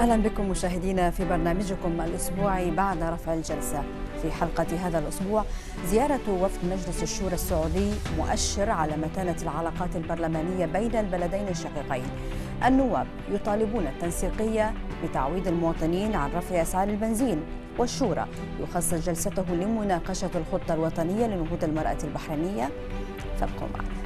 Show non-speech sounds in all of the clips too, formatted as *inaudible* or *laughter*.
أهلا بكم مشاهدينا في برنامجكم الأسبوعي بعد رفع الجلسة في حلقة هذا الأسبوع زيارة وفد مجلس الشورى السعودي مؤشر على متانة العلاقات البرلمانية بين البلدين الشقيقين النواب يطالبون التنسيقية بتعويض المواطنين عن رفع أسعار البنزين والشورى يخصص جلسته لمناقشة الخطة الوطنية لنهوض المرأة البحرينية فابقوا معنا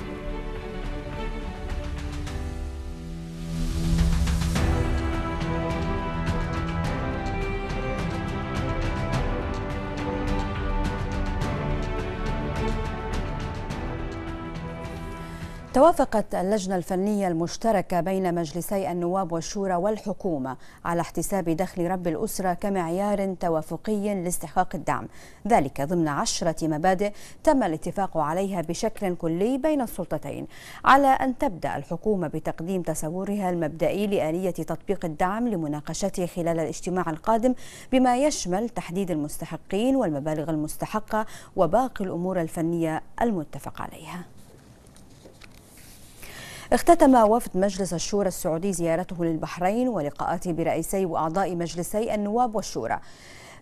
وافقت اللجنة الفنية المشتركة بين مجلسي النواب والشورى والحكومة على احتساب دخل رب الأسرة كمعيار توافقي لاستحقاق الدعم ذلك ضمن عشرة مبادئ تم الاتفاق عليها بشكل كلي بين السلطتين على أن تبدأ الحكومة بتقديم تصورها المبدئي لآلية تطبيق الدعم لمناقشته خلال الاجتماع القادم بما يشمل تحديد المستحقين والمبالغ المستحقة وباقي الأمور الفنية المتفق عليها اختتم وفد مجلس الشورى السعودي زيارته للبحرين ولقاءاته برئيسي وأعضاء مجلسي النواب والشورى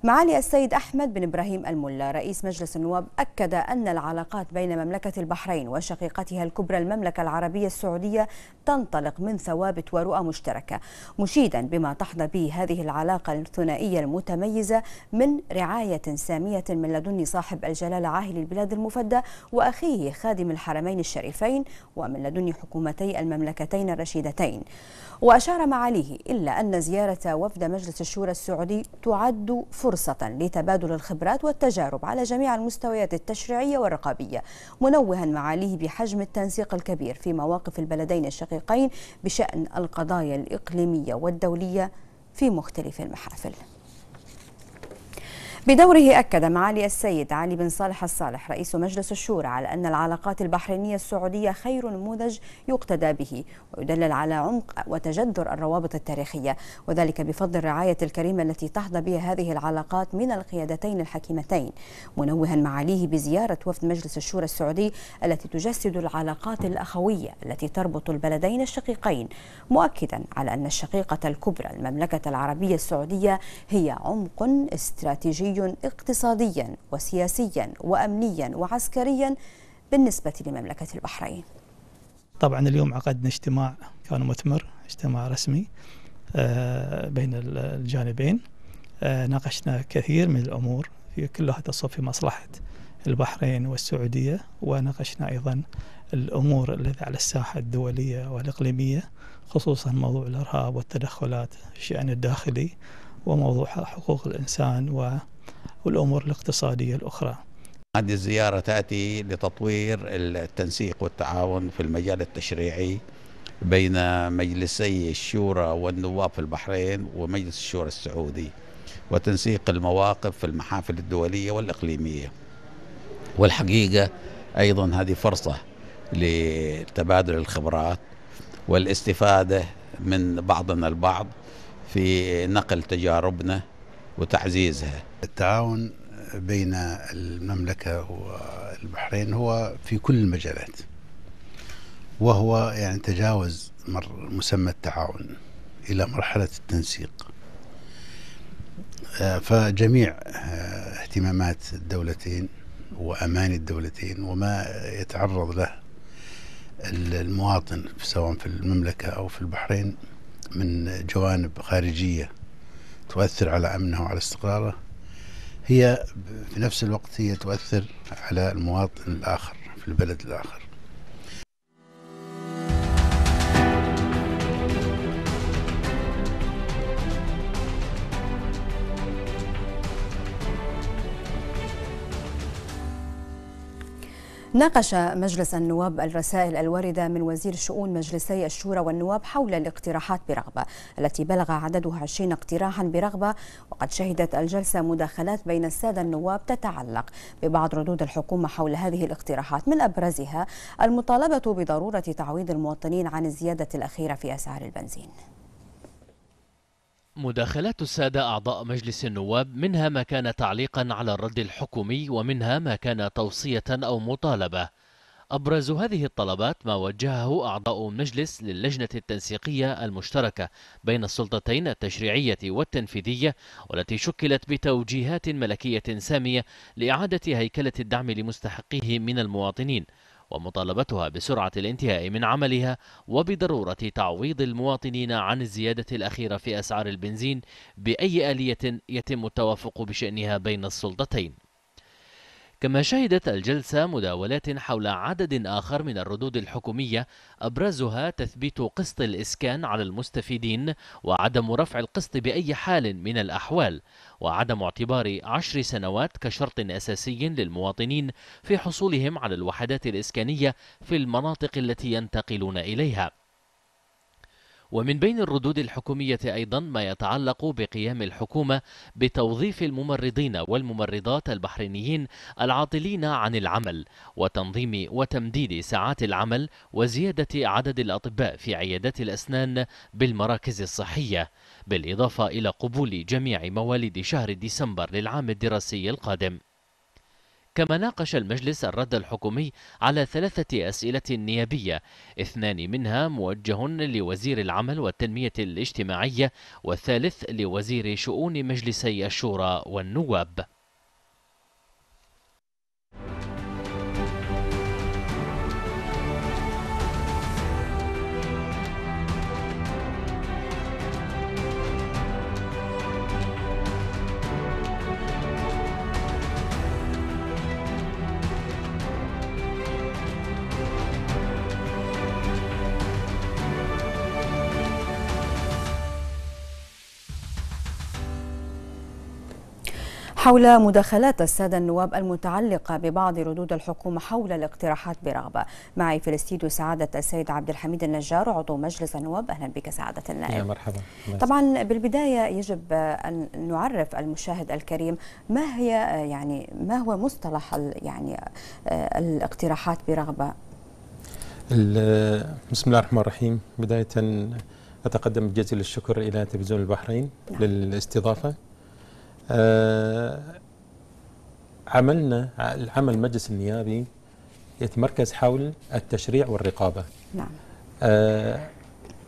معالي السيد أحمد بن إبراهيم الملا رئيس مجلس النواب أكد أن العلاقات بين مملكة البحرين وشقيقتها الكبرى المملكة العربية السعودية تنطلق من ثوابت ورؤى مشتركة مشيدا بما تحظى به هذه العلاقة الثنائية المتميزة من رعاية سامية من لدن صاحب الجلالة عاهل البلاد المفدى وأخيه خادم الحرمين الشريفين ومن لدن حكومتي المملكتين الرشيدتين وأشار معاليه إلا أن زيارة وفد مجلس الشورى السعودي تعد فرصة فرصة لتبادل الخبرات والتجارب على جميع المستويات التشريعية والرقابية منوها معاليه بحجم التنسيق الكبير في مواقف البلدين الشقيقين بشأن القضايا الإقليمية والدولية في مختلف المحافل بدوره أكد معالي السيد علي بن صالح الصالح رئيس مجلس الشورى على أن العلاقات البحرينية السعودية خير نموذج يقتدى به ويدلل على عمق وتجذر الروابط التاريخية وذلك بفضل الرعاية الكريمة التي تحظى بها هذه العلاقات من القيادتين الحكيمتين منوها معاليه بزيارة وفد مجلس الشورى السعودي التي تجسد العلاقات الأخوية التي تربط البلدين الشقيقين مؤكدا على أن الشقيقة الكبرى المملكة العربية السعودية هي عمق استراتيجي قوي اقتصاديا وسياسيا وامنيا وعسكريا بالنسبه لمملكه البحرين. طبعا اليوم عقدنا اجتماع كان مثمر، اجتماع رسمي آه، بين الجانبين. آه، ناقشنا كثير من الامور هي كلها تصب في مصلحه البحرين والسعوديه وناقشنا ايضا الامور التي على الساحه الدوليه والاقليميه خصوصا موضوع الارهاب والتدخلات الشان الداخلي وموضوع حقوق الانسان و والأمور الاقتصادية الأخرى هذه الزيارة تأتي لتطوير التنسيق والتعاون في المجال التشريعي بين مجلسي الشورى والنواب في البحرين ومجلس الشورى السعودي وتنسيق المواقف في المحافل الدولية والإقليمية والحقيقة أيضا هذه فرصة لتبادل الخبرات والاستفادة من بعضنا البعض في نقل تجاربنا وتعزيزها التعاون بين المملكة والبحرين هو في كل المجالات وهو يعني تجاوز مسمى التعاون إلى مرحلة التنسيق آه، فجميع آه، اهتمامات الدولتين وأمان الدولتين وما يتعرض له المواطن سواء في المملكة أو في البحرين من جوانب خارجية تؤثر على أمنه وعلى استقراره هي في نفس الوقت هي تؤثر على المواطن الآخر في البلد الآخر ناقش مجلس النواب الرسائل الواردة من وزير شؤون مجلسي الشورى والنواب حول الاقتراحات برغبة التي بلغ عددها 20 اقتراحا برغبة وقد شهدت الجلسة مداخلات بين السادة النواب تتعلق ببعض ردود الحكومة حول هذه الاقتراحات من أبرزها المطالبة بضرورة تعويض المواطنين عن الزيادة الأخيرة في أسعار البنزين مداخلات السادة أعضاء مجلس النواب منها ما كان تعليقا على الرد الحكومي ومنها ما كان توصية أو مطالبة أبرز هذه الطلبات ما وجهه أعضاء مجلس للجنة التنسيقية المشتركة بين السلطتين التشريعية والتنفيذية والتي شكلت بتوجيهات ملكية سامية لإعادة هيكلة الدعم لمستحقيه من المواطنين ومطالبتها بسرعة الانتهاء من عملها وبضرورة تعويض المواطنين عن الزيادة الأخيرة في أسعار البنزين بأي آلية يتم التوافق بشأنها بين السلطتين كما شهدت الجلسة مداولات حول عدد آخر من الردود الحكومية أبرزها تثبيت قسط الإسكان على المستفيدين وعدم رفع القسط بأي حال من الأحوال وعدم اعتبار عشر سنوات كشرط أساسي للمواطنين في حصولهم على الوحدات الإسكانية في المناطق التي ينتقلون إليها ومن بين الردود الحكومية أيضا ما يتعلق بقيام الحكومة بتوظيف الممرضين والممرضات البحرينيين العاطلين عن العمل وتنظيم وتمديد ساعات العمل وزيادة عدد الأطباء في عيادات الأسنان بالمراكز الصحية بالإضافة إلى قبول جميع مواليد شهر ديسمبر للعام الدراسي القادم كما ناقش المجلس الرد الحكومي على ثلاثة أسئلة نيابية اثنان منها موجه لوزير العمل والتنمية الاجتماعية والثالث لوزير شؤون مجلسي الشورى والنواب حول مداخلات السادة النواب المتعلقة ببعض ردود الحكومة حول الاقتراحات برغبة معي في الاستديو سعادة السيد عبد الحميد النجار عضو مجلس النواب أهلا بك سعادة النائب يا مرحبا طبعا بالبداية يجب أن نعرف المشاهد الكريم ما هي يعني ما هو مصطلح يعني الاقتراحات برغبة بسم الله الرحمن الرحيم بداية أتقدم بجزيل الشكر إلى تلفزيون البحرين نعم. للاستضافة آه، عملنا العمل المجلس النيابي يتمركز حول التشريع والرقابة نعم آه،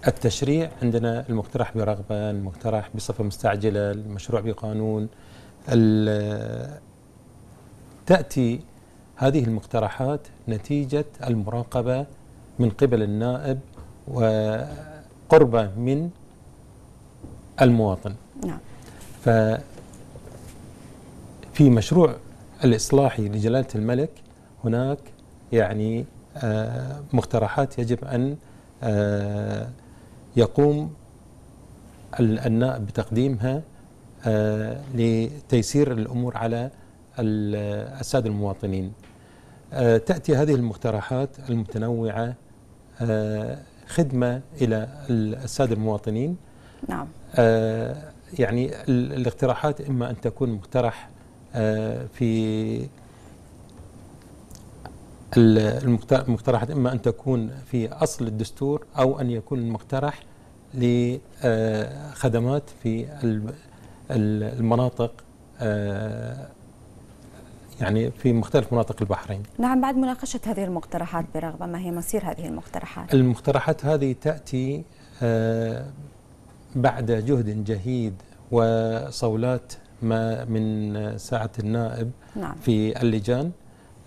التشريع عندنا المقترح برغبة المقترح بصفة مستعجلة المشروع بقانون آه، تأتي هذه المقترحات نتيجة المراقبة من قبل النائب وقربة من المواطن نعم في مشروع الإصلاحي لجلالة الملك هناك يعني آه، مقترحات يجب أن آه، يقوم النائب بتقديمها آه، لتيسير الأمور على السادة المواطنين تأتي هذه المقترحات المتنوعة خدمة إلى السادة المواطنين نعم يعني الاقتراحات إما أن تكون مقترح في المقترحات إما أن تكون في أصل الدستور أو أن يكون المقترح لخدمات آه، في المناطق آه، يعني في مختلف مناطق البحرين نعم بعد مناقشة هذه المقترحات برغبة ما هي مصير هذه المقترحات؟ المقترحات هذه تأتي آه، بعد جهد جهيد وصولات ما من ساعة النائب نعم. في اللجان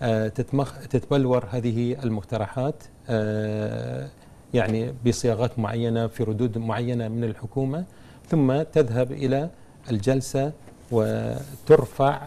آه، تتمخ تتبلور هذه المقترحات آه، يعني بصياغات معينة في ردود معينة من الحكومة ثم تذهب إلى الجلسة وترفع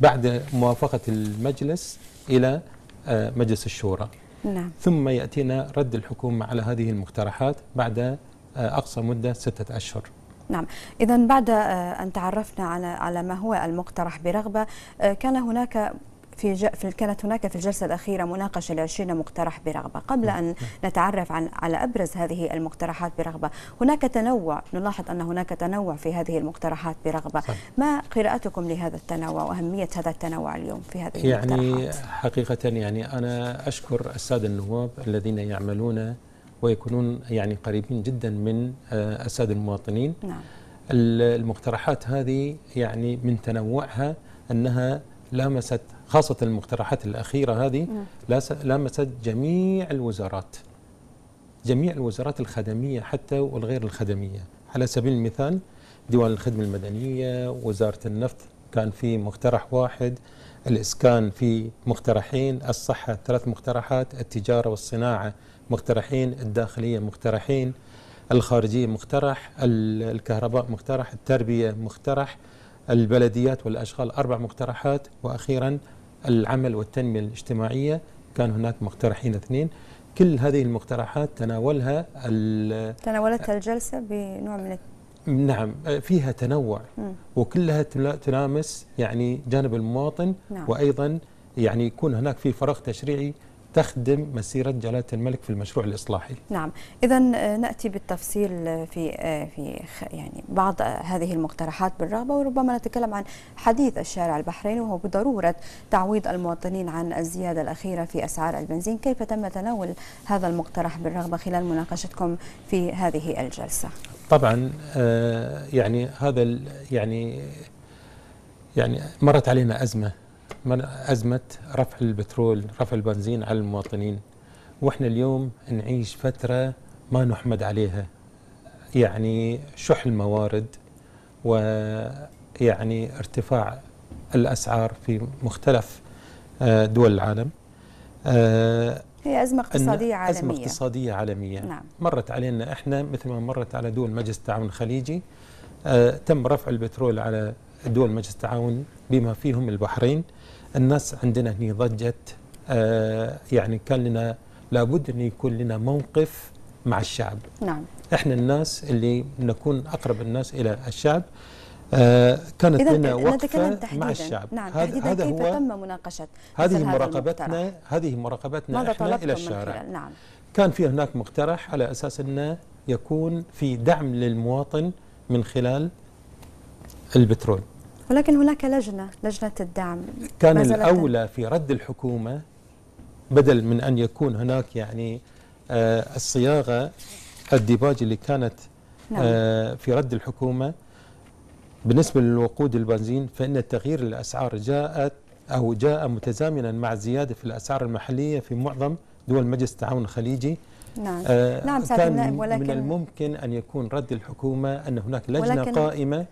بعد موافقة المجلس إلى آه، مجلس الشورى نعم. ثم يأتينا رد الحكومة على هذه المقترحات بعد أقصى مدة ستة أشهر نعم إذا بعد آه، أن تعرفنا على على ما هو المقترح برغبة آه، كان هناك في, في كانت هناك في الجلسة الأخيرة مناقشة لعشرين مقترح برغبة قبل أن نعم. نتعرف عن على أبرز هذه المقترحات برغبة هناك تنوع نلاحظ أن هناك تنوع في هذه المقترحات برغبة صحيح. ما قراءتكم لهذا التنوع وأهمية هذا التنوع اليوم في هذه يعني المقترحات يعني حقيقة يعني أنا أشكر السادة النواب الذين يعملون ويكونون يعني قريبين جدا من الساده آه، المواطنين نعم. المقترحات هذه يعني من تنوعها انها لامست خاصه المقترحات الاخيره هذه نعم. لامست جميع الوزارات جميع الوزارات الخدميه حتى والغير الخدميه على سبيل المثال ديوان الخدمه المدنيه وزاره النفط كان في مقترح واحد الاسكان في مقترحين الصحه ثلاث مقترحات التجاره والصناعه مقترحين الداخلية مقترحين الخارجية مقترح الكهرباء مقترح التربية مقترح البلديات والأشغال أربع مقترحات وأخيرا العمل والتنمية الاجتماعية كان هناك مقترحين اثنين كل هذه المقترحات تناولها تناولتها الجلسة بنوع من نعم فيها تنوع م. وكلها تلامس يعني جانب المواطن نعم. وأيضا يعني يكون هناك في فراغ تشريعي تخدم مسيرة جلالة الملك في المشروع الإصلاحي نعم إذا آه، نأتي بالتفصيل آه، في آه، في يعني بعض هذه المقترحات بالرغبة وربما نتكلم عن حديث الشارع البحريني وهو بضرورة تعويض المواطنين عن الزيادة الأخيرة في أسعار البنزين كيف تم تناول هذا المقترح بالرغبة خلال مناقشتكم في هذه الجلسة طبعا يعني هذا يعني يعني مرت علينا أزمة من أزمة رفع البترول رفع البنزين على المواطنين وإحنا اليوم نعيش فترة ما نحمد عليها يعني شح الموارد ويعني ارتفاع الأسعار في مختلف آه، دول العالم آه، هي أزمة اقتصادية عالمية أزمة اقتصادية عالمية نعم. مرت علينا إحنا مثل ما مرت على دول مجلس التعاون الخليجي آه، تم رفع البترول على دول مجلس التعاون بما فيهم البحرين الناس عندنا هنا ضجت آه، يعني كان لنا لابد أن يكون لنا موقف مع الشعب نعم احنا الناس اللي نكون اقرب الناس الى الشعب آه، كانت لنا وقفه مع الشعب نعم هذا هذا كيف هو تم مناقشه هذه مراقبتنا هذه مراقبتنا احنا الى الشارع نعم كان في هناك مقترح على اساس انه يكون في دعم للمواطن من خلال البترول ولكن هناك لجنة لجنة الدعم كان الأولى في رد الحكومة بدل من أن يكون هناك يعني آه الصياغة الديباج اللي كانت نعم. آه في رد الحكومة بالنسبة للوقود البنزين فإن تغيير الأسعار جاءت أو جاء متزامنا مع الزيادة في الأسعار المحلية في معظم دول مجلس التعاون الخليجي نعم آه نعم كان النائب ولكن من الممكن أن يكون رد الحكومة أن هناك لجنة قائمة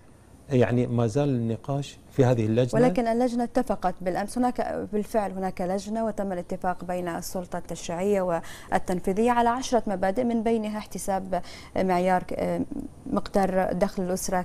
يعني ما زال النقاش في هذه اللجنة ولكن اللجنة اتفقت بالأمس هناك بالفعل هناك لجنة وتم الاتفاق بين السلطة التشريعية والتنفيذية على عشرة مبادئ من بينها احتساب معيار مقدار دخل الأسرة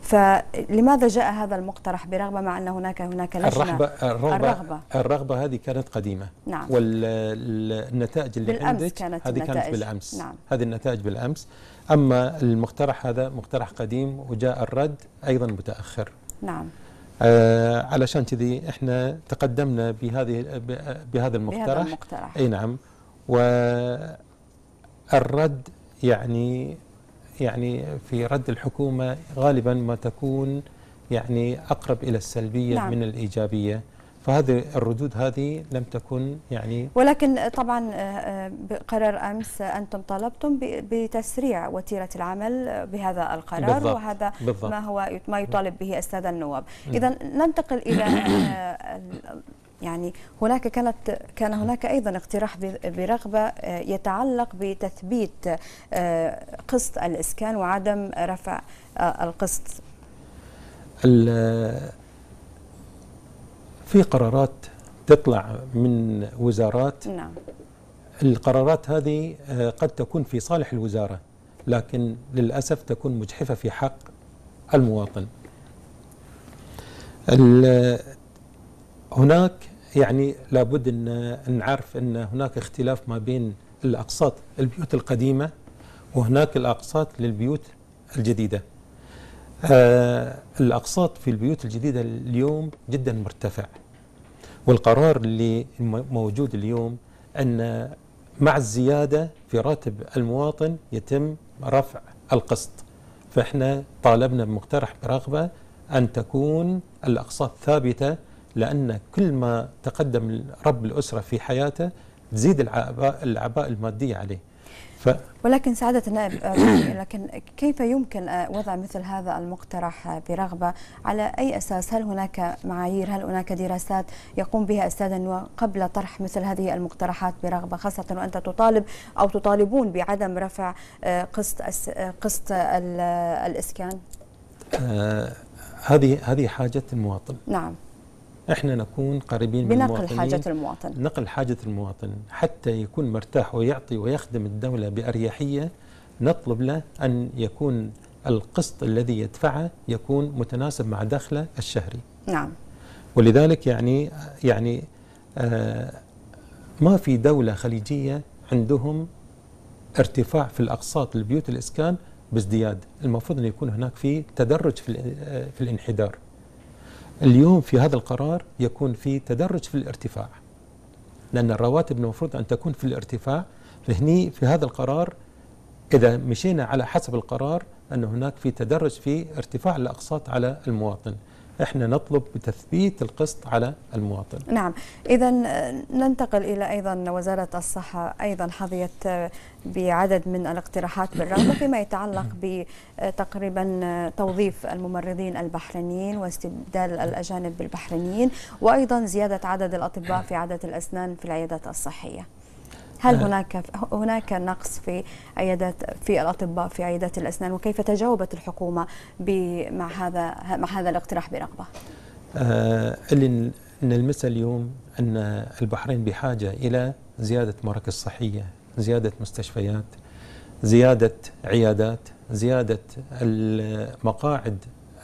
فلماذا جاء هذا المقترح برغبة مع أن هناك هناك لجنة الرغبة الرغبة, الرغبة, الرغبة هذه كانت قديمة نعم والنتائج اللي بالأمس عندك كانت هذه النتائج كانت بالأمس نعم هذه النتائج بالأمس أما المقترح هذا مقترح قديم وجاء الرد أيضا متأخر نعم آه علشان كذي احنا تقدمنا بهذه بهذا المقترح بهذا المقترح اي نعم والرد يعني يعني في رد الحكومه غالبا ما تكون يعني اقرب الى السلبيه نعم. من الايجابيه فهذه الردود هذه لم تكن يعني ولكن طبعا آه، آه، بقرار امس انتم طلبتم بتسريع وتيره العمل بهذا القرار بالضبط وهذا بالضبط ما هو ما يطالب به الساده النواب اذا ننتقل الى آه، يعني هناك كانت كان هناك ايضا اقتراح برغبه يتعلق بتثبيت قسط الاسكان وعدم رفع القسط في قرارات تطلع من وزارات نعم القرارات هذه آه، قد تكون في صالح الوزارة لكن للأسف تكون مجحفة في حق المواطن هناك يعني لابد أن نعرف أن هناك اختلاف ما بين الأقساط البيوت القديمة وهناك الأقساط للبيوت الجديدة آه، الأقساط في البيوت الجديدة اليوم جدا مرتفع والقرار اللي موجود اليوم أن مع الزيادة في راتب المواطن يتم رفع القسط فإحنا طالبنا بمقترح برغبة أن تكون الأقساط ثابتة لأن كل ما تقدم رب الأسرة في حياته تزيد العباء المادية عليه ف... ولكن سعادة النائب آه، لكن كيف يمكن آه، وضع مثل هذا المقترح آه، برغبة على أي أساس هل هناك معايير هل هناك دراسات يقوم بها أستاذ قبل طرح مثل هذه المقترحات برغبة خاصة وأنت تطالب أو تطالبون بعدم رفع قسط قسط الإسكان آه هذه هذه حاجة المواطن نعم احنا نكون قريبين من بنقل حاجة المواطن نقل حاجة المواطن حتى يكون مرتاح ويعطي ويخدم الدولة بأريحية نطلب له أن يكون القسط الذي يدفعه يكون متناسب مع دخله الشهري نعم ولذلك يعني يعني آه ما في دولة خليجية عندهم ارتفاع في الأقساط لبيوت الإسكان بازدياد المفروض أن يكون هناك في تدرج في, آه، في الانحدار اليوم في هذا القرار يكون في تدرج في الارتفاع لأن الرواتب المفروض أن تكون في الارتفاع فهني في هذا القرار إذا مشينا على حسب القرار أن هناك في تدرج في ارتفاع الأقساط على المواطن احنا نطلب بتثبيت القسط على المواطن نعم اذا آه، ننتقل الى ايضا وزاره الصحه ايضا حظيت آه، بعدد من الاقتراحات بالرغبه فيما يتعلق نعم. بتقريبا آه، توظيف الممرضين البحرينيين واستبدال نعم. الاجانب بالبحرينيين وايضا زياده عدد الاطباء نعم. في عدد الاسنان في العيادات الصحيه هل هناك هناك نقص في عيادات في الاطباء في عيادات الاسنان وكيف تجاوبت الحكومه مع هذا مع هذا الاقتراح برغبه؟ آه اللي نلمسه اليوم ان البحرين بحاجه الى زياده مراكز صحيه، زياده مستشفيات، زياده عيادات، زياده المقاعد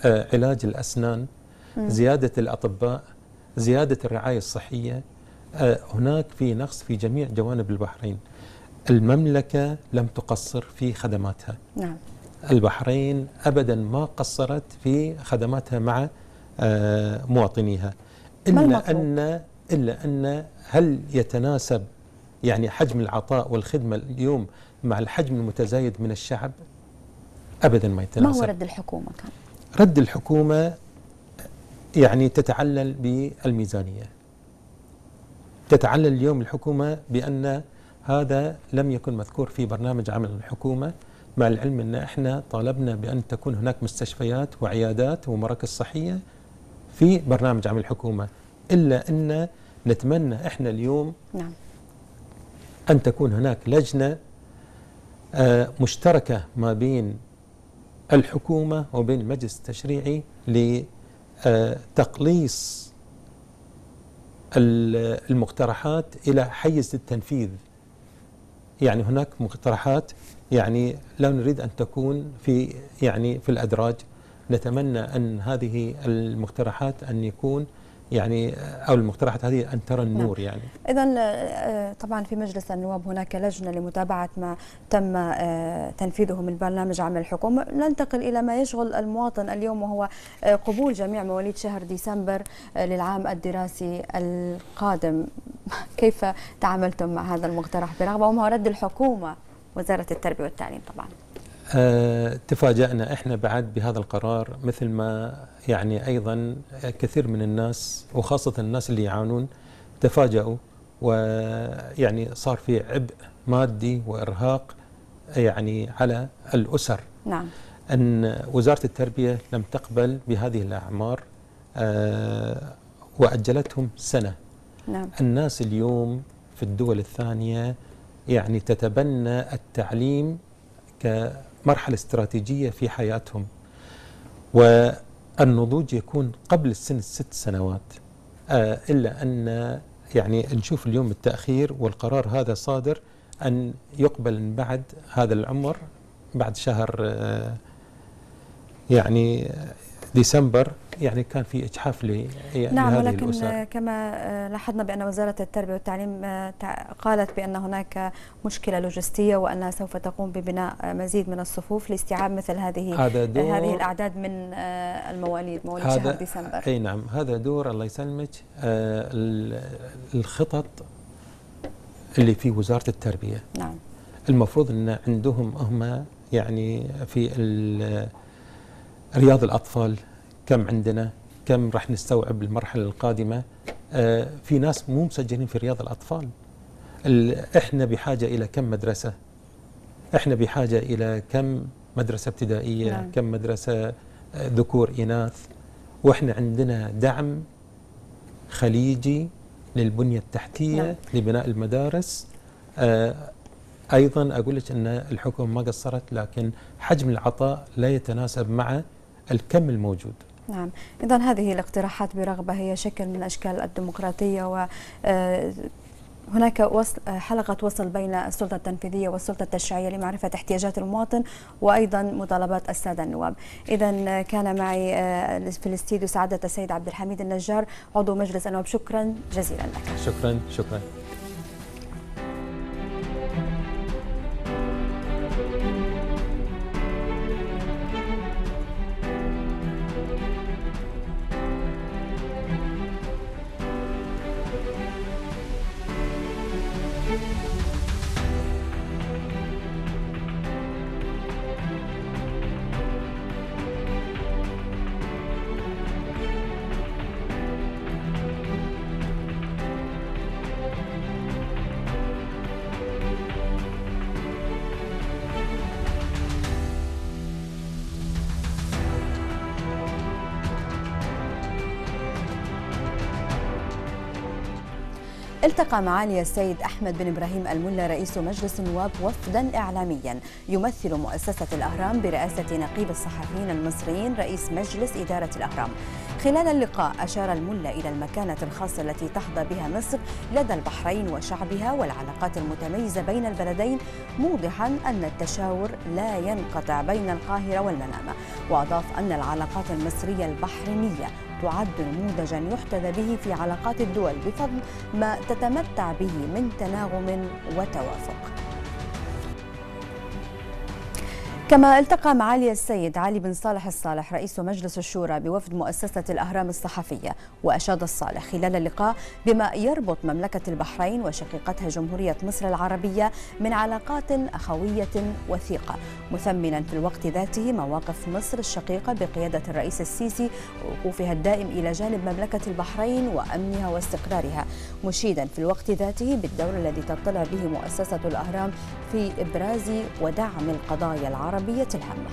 آه، علاج الاسنان، زياده الاطباء، زياده الرعايه الصحيه هناك في نقص في جميع جوانب البحرين المملكة لم تقصر في خدماتها نعم. البحرين أبدا ما قصرت في خدماتها مع آه، مواطنيها إلا أن إلا أن هل يتناسب يعني حجم العطاء والخدمة اليوم مع الحجم المتزايد من الشعب أبدا ما يتناسب ما هو رد الحكومة كان؟ رد الحكومة يعني تتعلل بالميزانية تتعلل اليوم الحكومة بأن هذا لم يكن مذكور في برنامج عمل الحكومة مع العلم أن احنا طالبنا بأن تكون هناك مستشفيات وعيادات ومراكز صحية في برنامج عمل الحكومة إلا أن نتمنى احنا اليوم نعم. أن تكون هناك لجنة آه، مشتركة ما بين الحكومة وبين المجلس التشريعي لتقليص آه، المقترحات إلى حيز التنفيذ يعني هناك مقترحات يعني لا نريد أن تكون في يعني في الأدراج نتمنى أن هذه المقترحات أن يكون يعني او المقترحات هذه ان ترى نعم. النور نعم. يعني اذا آه، طبعا في مجلس النواب هناك لجنه لمتابعه ما تم آه، تنفيذه من برنامج عمل الحكومه ننتقل الى ما يشغل المواطن اليوم وهو آه، قبول جميع مواليد شهر ديسمبر للعام الدراسي القادم *laughs* كيف تعاملتم مع هذا المقترح برغبه وما رد الحكومه وزاره التربيه والتعليم طبعا آه، تفاجأنا احنا بعد بهذا القرار مثل ما يعني ايضا كثير من الناس وخاصة الناس اللي يعانون تفاجأوا ويعني صار في عبء مادي وارهاق يعني على الاسر. نعم. ان وزارة التربية لم تقبل بهذه الاعمار آه، واجلتهم سنة. نعم. الناس اليوم في الدول الثانية يعني تتبنى التعليم ك مرحلة استراتيجية في حياتهم والنضوج يكون قبل السن الست سنوات آه، إلا أن يعني نشوف اليوم التأخير والقرار هذا صادر أن يقبل من بعد هذا العمر بعد شهر آه، يعني آه، ديسمبر يعني كان في إجحاف يعني نعم ولكن الأسر. كما لاحظنا بأن وزارة التربية والتعليم آه، قالت بأن هناك مشكلة لوجستية وأنها سوف تقوم ببناء مزيد من الصفوف لاستيعاب مثل هذه آه، هذه الأعداد من آه، المواليد مواليد شهر ديسمبر أي نعم هذا دور الله يسلمك الخطط اللي في وزارة التربية نعم المفروض أن عندهم هم يعني في رياض الأطفال كم عندنا كم راح نستوعب المرحلة القادمة آه، في ناس مو مسجلين في رياض الأطفال احنا بحاجة إلى كم مدرسة احنا بحاجة إلى كم مدرسة ابتدائية نعم. كم مدرسة آه، ذكور إناث واحنا عندنا دعم خليجي للبنية التحتية نعم. لبناء المدارس آه، أيضا أقول لك أن الحكومة ما قصرت لكن حجم العطاء لا يتناسب مع الكم الموجود نعم إذا هذه الاقتراحات برغبة هي شكل من أشكال الديمقراطية و آه، هناك وصل آه، حلقة وصل بين السلطة التنفيذية والسلطة التشريعية لمعرفة احتياجات المواطن وأيضا مطالبات السادة النواب إذا آه، كان معي في الاستديو سعادة السيد عبد الحميد النجار عضو مجلس النواب شكرا جزيلا لك شكرا شكرا التقى معالي السيد أحمد بن إبراهيم الملا رئيس مجلس النواب وفدا إعلاميا يمثل مؤسسة الأهرام برئاسة نقيب الصحفيين المصريين رئيس مجلس إدارة الأهرام خلال اللقاء أشار الملا إلى المكانة الخاصة التي تحظى بها مصر لدى البحرين وشعبها والعلاقات المتميزة بين البلدين موضحا أن التشاور لا ينقطع بين القاهرة والمنامة وأضاف أن العلاقات المصرية البحرينية تعد نموذجا يحتذى به في علاقات الدول بفضل ما تتمتع به من تناغم وتوافق كما التقى معالي السيد علي بن صالح الصالح رئيس مجلس الشورى بوفد مؤسسة الأهرام الصحفية وأشاد الصالح خلال اللقاء بما يربط مملكة البحرين وشقيقتها جمهورية مصر العربية من علاقات أخوية وثيقة مثمنا في الوقت ذاته مواقف مصر الشقيقة بقيادة الرئيس السيسي ووقوفها الدائم إلى جانب مملكة البحرين وأمنها واستقرارها مشيدا في الوقت ذاته بالدور الذي تطلع به مؤسسة الأهرام في إبراز ودعم القضايا العربية العربية الهامة